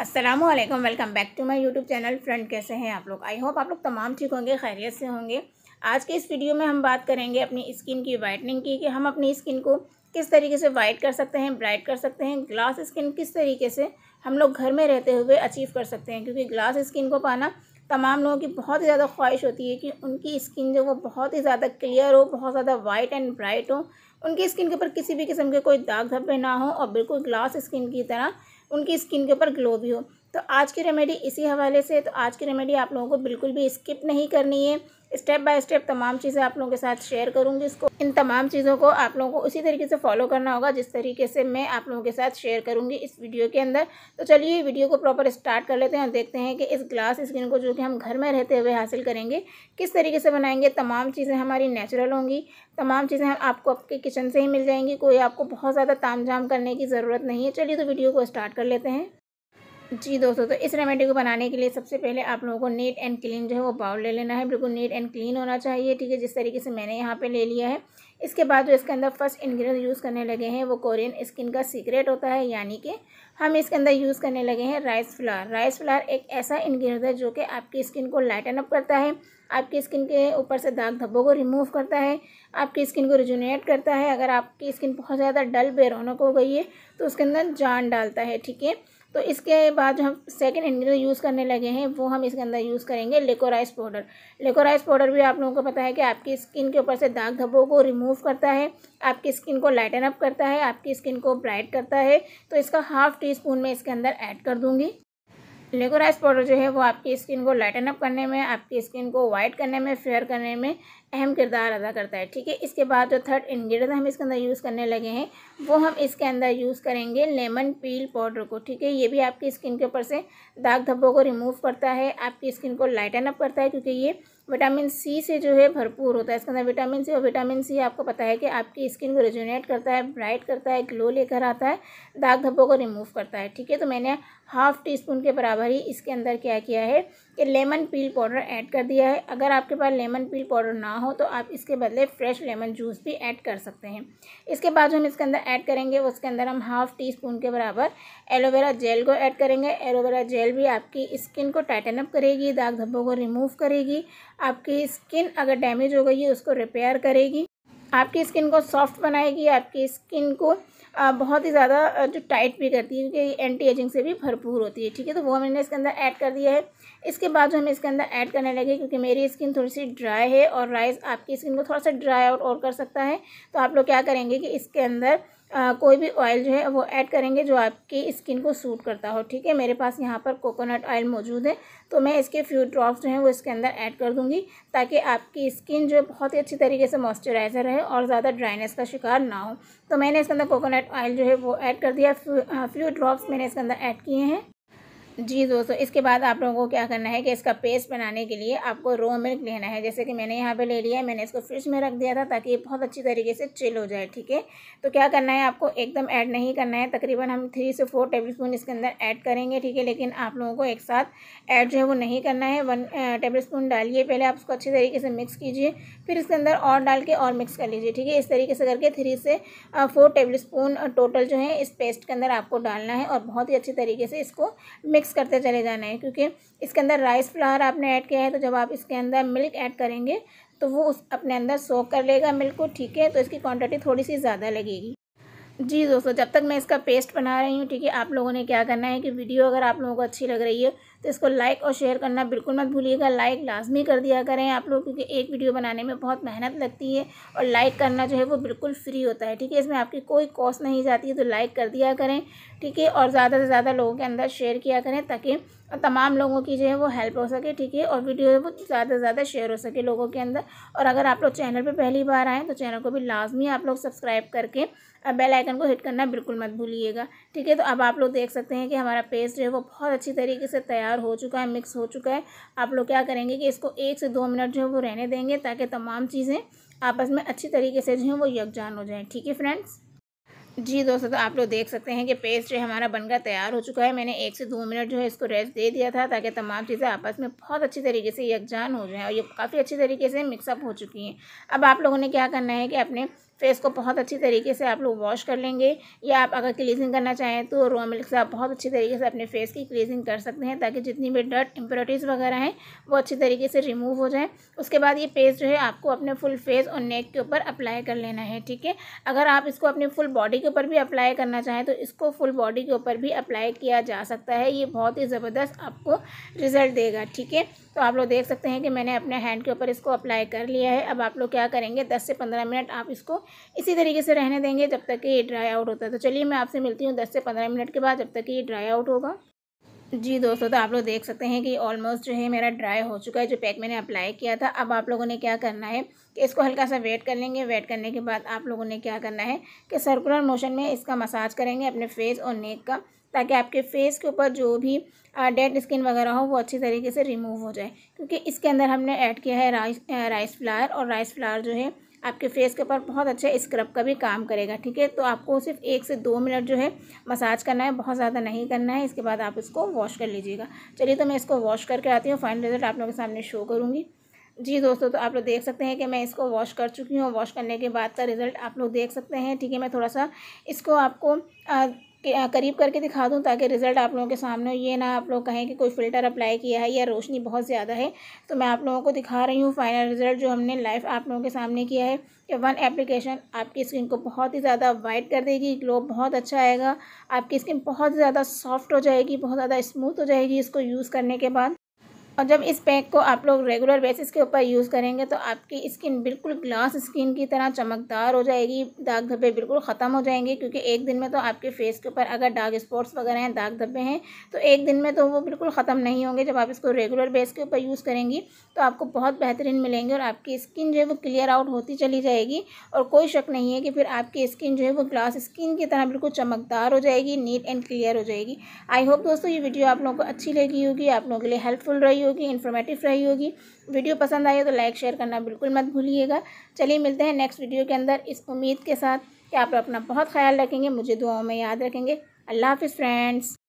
Aslam welcome back to my YouTube channel friend कैसे हैं आप लोग आई होप आप लोग तमाम ठीक होंगे खैरियत से होंगे आज के इस वीडियो में हम बात करेंगे अपनी स्किन की वाइटनिंग की कि हम अपनी स्किन को किस तरीके से वाइट कर सकते हैं ब्राइट कर सकते हैं ग्लास स्किन किस तरीके से हम लोग घर में रहते हुए अचीव कर सकते हैं क्योंकि ग्लास स्किन को पाना तमाम लोगों की बहुत ही ज़्यादा ख्वाहिश होती है कि उनकी स्किन जो वो बहुत ही ज़्यादा क्लियर हो बहुत ज़्यादा वाइट एंड ब्राइट हो उनकी स्किन के ऊपर किसी भी किस्म के कोई दाग धब्बे ना हो और बिल्कुल ग्लास स्किन की तरह उनकी स्किन के ऊपर ग्लो भी हो तो आज की रेमेडी इसी हवाले से तो आज की रेमेडी आप लोगों को बिल्कुल भी स्किप नहीं करनी है स्टेप बाय स्टेप तमाम चीज़ें आप लोगों के साथ शेयर करूंगी इसको इन तमाम चीज़ों को आप लोगों को उसी तरीके से फॉलो करना होगा जिस तरीके से मैं आप लोगों के साथ शेयर करूँगी इस वीडियो के अंदर तो चलिए वीडियो को प्रॉपर स्टार्ट कर लेते हैं और देखते हैं कि इस ग्लास स्किन को जो कि हम घर में रहते हुए हासिल करेंगे किस तरीके से बनाएंगे तमाम चीज़ें हमारी नेचुरल होंगी तमाम चीज़ें हम आपको आपके किचन से ही मिल जाएंगी कोई आपको बहुत ज़्यादा ताम करने की ज़रूरत नहीं है चलिए तो वीडियो को स्टार्ट कर लेते हैं जी दोस्तों तो इस रेमेडी को बनाने के लिए सबसे पहले आप लोगों को नीट एंड क्लीन जो है वो बाउल ले लेना है बिल्कुल नीट एंड क्लीन होना चाहिए ठीक है जिस तरीके से मैंने यहाँ पे ले लिया है इसके बाद जो इसके अंदर फर्स्ट इन्ग्रीडियंट यूज़ करने लगे हैं वो कोरियन स्किन का सीक्रेट होता है यानी कि हम इसके अंदर यूज़ करने लगे हैं राइस फ्लावर राइस फ्लावर एक ऐसा इन्ग्रीडियंट है जो कि आपकी स्किन को लाइटन अप करता है आपकी स्किन के ऊपर से दाग धब्बों को रिमूव करता है आपकी स्किन को रिजुनेट करता है अगर आपकी स्किन बहुत ज़्यादा डल बेरोनक हो गई है तो उसके अंदर जान डालता है ठीक है तो इसके बाद जो हम सेकेंड इन्ग्रीडियंट यूज़ करने लगे हैं वो हम इसके अंदर यूज़ करेंगे लेकोराइस पाउडर लेकोराइस पाउडर भी आप लोगों को पता है कि आपकी स्किन के ऊपर से दाग धब्बों को रिमूव करता है आपकी स्किन को लाइटन अप करता है आपकी स्किन को ब्राइट करता है तो इसका हाफ टी स्पून मैं इसके अंदर ऐड कर दूँगी राइस पाउडर जो है वो आपकी स्किन को लाइटन अप करने में आपकी स्किन को वाइट करने में फेयर करने में अहम किरदार अदा करता है ठीक है इसके बाद जो थर्ड इन्ग्रीडियंट हम इसके अंदर यूज़ करने लगे हैं वो हम इसके अंदर यूज़ करेंगे लेमन पील पाउडर को ठीक है ये भी आपकी स्किन के ऊपर से दाग धब्बों को रिमूव करता है आपकी स्किन को लाइटन अप करता है क्योंकि ये विटामिन सी से जो है भरपूर होता है इसके अंदर विटामिन सी और विटामिन सी आपको पता है कि आपकी स्किन को रेजुनेट करता है ब्राइट करता है ग्लो लेकर आता है दाग धब्बों को रिमूव करता है ठीक है तो मैंने हाफ़ टी स्पून के बराबर ही इसके अंदर क्या किया है कि लेमन पील पाउडर ऐड कर दिया है अगर आपके पास लेमन पील पाउडर ना हो तो आप इसके बदले फ्रेश लेमन जूस भी ऐड कर सकते हैं इसके बाद जो हम इसके अंदर ऐड करेंगे उसके अंदर हम हाफ़ टी स्पून के बराबर एलोवेरा जेल को ऐड करेंगे एलोवेरा जेल भी आपकी स्किन को टाइटन अप करेगी दाग धब्बों को रिमूव करेगी आपकी स्किन अगर डैमेज हो गई है उसको रिपेयर करेगी आपकी स्किन को सॉफ्ट बनाएगी आपकी स्किन को बहुत ही ज़्यादा जो टाइट भी करती है क्योंकि एंटी एजिंग से भी भरपूर होती है ठीक है तो वो मैंने इसके अंदर ऐड कर दिया है इसके बाद जो हमें इसके अंदर ऐड करने लगे क्योंकि मेरी स्किन थोड़ी सी ड्राई है और राइस आपकी स्किन को थोड़ा सा ड्राई आउट और कर सकता है तो आप लोग क्या करेंगे कि इसके अंदर आ, कोई भी ऑयल जो है वो ऐड करेंगे जो आपकी स्किन को सूट करता हो ठीक है मेरे पास यहाँ पर कोकोनट ऑयल मौजूद है तो मैं इसके फ्यू ड्रॉप्स जो हैं वो इसके अंदर ऐड कर दूँगी ताकि आपकी स्किन जो है बहुत ही अच्छी तरीके से मॉइस्चराइज़र रहे और ज़्यादा ड्राइनेस का शिकार ना हो तो मैंने इसके अंदर कोकोनट ऑयल जो है वो ऐड कर दिया फ्यू ड्रॉप्स मैंने इसके अंदर ऐड किए हैं जी दोस्तों इसके बाद आप लोगों को क्या करना है कि इसका पेस्ट बनाने के लिए आपको रो मिल्क लेना है जैसे कि मैंने यहाँ पे ले लिया है मैंने इसको फ्रिज में रख दिया था ताकि ये बहुत अच्छी तरीके से चिल हो जाए ठीक है तो क्या करना है आपको एकदम ऐड नहीं करना है तकरीबन हम थ्री से फोर टेबल स्पून इसके अंदर ऐड करेंगे ठीक है लेकिन आप लोगों को एक साथ ऐड जो है वो नहीं करना है वन टेबल स्पून डालिए पहले आप उसको अच्छे तरीके से मिक्स कीजिए फिर इसके अंदर और डाल के और मिक्स कर लीजिए ठीक है इस तरीके से करके थ्री से फोर टेबल स्पून टोटल जो है इस पेस्ट के अंदर आपको डालना है और बहुत ही अच्छी तरीके से इसको मिक्स मिक्स करते चले जाना है क्योंकि इसके अंदर राइस फ्लावर आपने ऐड किया है तो जब आप इसके अंदर मिल्क ऐड करेंगे तो वो उस अपने अंदर सोख कर लेगा मिल्क को ठीक है तो इसकी क्वांटिटी थोड़ी सी ज़्यादा लगेगी जी दोस्तों जब तक मैं इसका पेस्ट बना रही हूँ ठीक है आप लोगों ने क्या करना है कि वीडियो अगर आप लोगों को अच्छी लग रही है तो इसको लाइक और शेयर करना बिल्कुल मत भूलिएगा लाइक लाजमी कर दिया करें आप लोग क्योंकि एक वीडियो बनाने में बहुत मेहनत लगती है और लाइक करना जो है वो बिल्कुल फ्री होता है ठीक है इसमें आपकी कोई कॉस्ट नहीं जाती है तो लाइक कर दिया करें ठीक है और ज़्यादा से ज़्यादा लोगों के अंदर शेयर किया करें ताकि तमाम लोगों की जो है वो हेल्प हो सके ठीक है और वीडियो वो ज़्यादा से ज़्यादा शेयर हो सके लोगों के अंदर और अगर आप लोग चैनल पर पहली बार आएँ तो चैनल को भी लाजमी आप लोग सब्सक्राइब करके बेल आइकन को हिट करना बिल्कुल मत भूलिएगा ठीक है तो अब आप लोग देख सकते हैं कि हमारा पेस्ट जो है वो बहुत अच्छी तरीके से तैयार तैयार हो चुका है मिक्स हो चुका है आप लोग क्या करेंगे कि इसको एक से दो मिनट जो है वो रहने देंगे ताकि तमाम चीज़ें आपस में अच्छी तरीके से जो है वो यकजान हो जाएँ ठीक है फ्रेंड्स जी दोस्तों तो आप लोग देख सकते हैं कि पेस्ट जो हमारा बनकर तैयार हो चुका है मैंने एक से दो मिनट जो है इसको रेस्ट दे दिया था ताकि तमाम चीज़ें आपस में बहुत अच्छी तरीके से यकजान हो जाएँ और ये काफ़ी अच्छी तरीके से मिक्सअप हो चुकी हैं अब आप लोगों ने क्या करना है कि अपने तो इसको बहुत अच्छी तरीके से आप लोग वॉश कर लेंगे या आप अगर क्लीजिंग करना चाहें तो रो मिल्क से आप बहुत अच्छी तरीके से अपने फेस की क्लीजिंग कर सकते हैं ताकि जितनी भी डर्ट इम्प्योरिटीज़ वगैरह हैं वो अच्छी तरीके से रिमूव हो जाए उसके बाद ये पेस्ट जो है आपको अपने फुल फेस और नेक के ऊपर अप्लाई कर लेना है ठीक है अगर आप इसको अपनी फुल बॉडी के ऊपर भी अप्लाई करना चाहें तो इसको फुल बॉडी के ऊपर भी अप्लाई किया जा सकता है ये बहुत ही ज़बरदस्त आपको रिज़ल्ट देगा ठीक है तो आप लोग देख सकते हैं कि मैंने अपने हैंड के ऊपर इसको अप्लाई कर लिया है अब आप लोग क्या करेंगे दस से पंद्रह मिनट आप इसको इसी तरीके से रहने देंगे जब तक कि ये ड्राई आउट होता है तो चलिए मैं आपसे मिलती हूँ दस से पंद्रह मिनट के बाद जब तक कि ये ड्राई आउट होगा जी दोस्तों तो आप लोग देख सकते हैं कि ऑलमोस्ट जो है मेरा ड्राई हो चुका है जो पैक मैंने अप्लाई किया था अब आप लोगों ने क्या करना है कि इसको हल्का सा वेट कर लेंगे वेट करने के बाद आप लोगों ने क्या करना है कि सर्कुलर मोशन में इसका मसाज करेंगे अपने फेस और नेक का ताकि आपके फेस के ऊपर जो भी डेड स्किन वगैरह हो वो अच्छी तरीके से रिमूव हो जाए क्योंकि इसके अंदर हमने ऐड किया है राइस राइस फ्लावर और राइस फ्लावर जो है आपके फेस के ऊपर बहुत अच्छा स्क्रब का भी काम करेगा ठीक है तो आपको सिर्फ एक से दो मिनट जो है मसाज करना है बहुत ज़्यादा नहीं करना है इसके बाद आप इसको वॉश कर लीजिएगा चलिए तो मैं इसको वॉश करके आती हूँ फाइनल रिजल्ट आप लोगों के सामने शो करूँगी जी दोस्तों तो आप लोग देख सकते हैं कि मैं इसको वॉश कर चुकी हूँ वॉश करने के बाद का रिज़ल्ट आप लोग देख सकते हैं ठीक है मैं थोड़ा सा इसको आपको आ, करीब करके दिखा दूँ ताकि रिज़ल्ट आप लोगों के सामने हो ये ना आप लोग कहें कि कोई फ़िल्टर अप्लाई किया है या रोशनी बहुत ज़्यादा है तो मैं आप लोगों को दिखा रही हूँ फाइनल रिज़ल्ट जो हमने लाइफ आप लोगों के सामने किया है कि वन एप्लीकेशन आपकी स्किन को बहुत ही ज़्यादा वाइट कर देगी ग्लो बहुत अच्छा आएगा आपकी स्किन बहुत ज़्यादा सॉफ्ट हो जाएगी बहुत ज़्यादा स्मूथ हो जाएगी इसको यूज़ करने के बाद और जब इस पैक को आप लोग रेगुलर बेसिस के ऊपर यूज़ करेंगे तो आपकी स्किन बिल्कुल ग्लास स्किन की तरह चमकदार हो जाएगी दाग धब्बे बिल्कुल ख़त्म हो जाएंगे क्योंकि एक दिन में तो आपके फेस के ऊपर अगर डार्क स्पॉट्स वगैरह हैं दाग धब्बे हैं तो एक दिन में तो वो बिल्कुल ख़त्म नहीं होंगे जब आप इसको रेगुलर बेस के ऊपर यूज़ करेंगी तो आपको बहुत बेहतरीन मिलेंगे और आपकी स्किन जो है वो क्लियर आउट होती चली जाएगी और कोई शक नहीं है कि फिर आपकी स्किन जो है वो ग्लास स्किन की तरह बिल्कुल चमकदार हो जाएगी नीट एंड क्लियर हो जाएगी आई होप दोस्तों ये वीडियो आप लोगों को अच्छी लगी होगी आप लोगों के लिए हेल्पफुल रही होगी इन्फॉर्मेटिव रही होगी वीडियो पसंद आए तो लाइक शेयर करना बिल्कुल मत भूलिएगा चलिए मिलते हैं नेक्स्ट वीडियो के अंदर इस उम्मीद के साथ कि आप अपना बहुत ख्याल रखेंगे मुझे दुआओं में याद रखेंगे अल्लाह हाफ़ फ्रेंड्स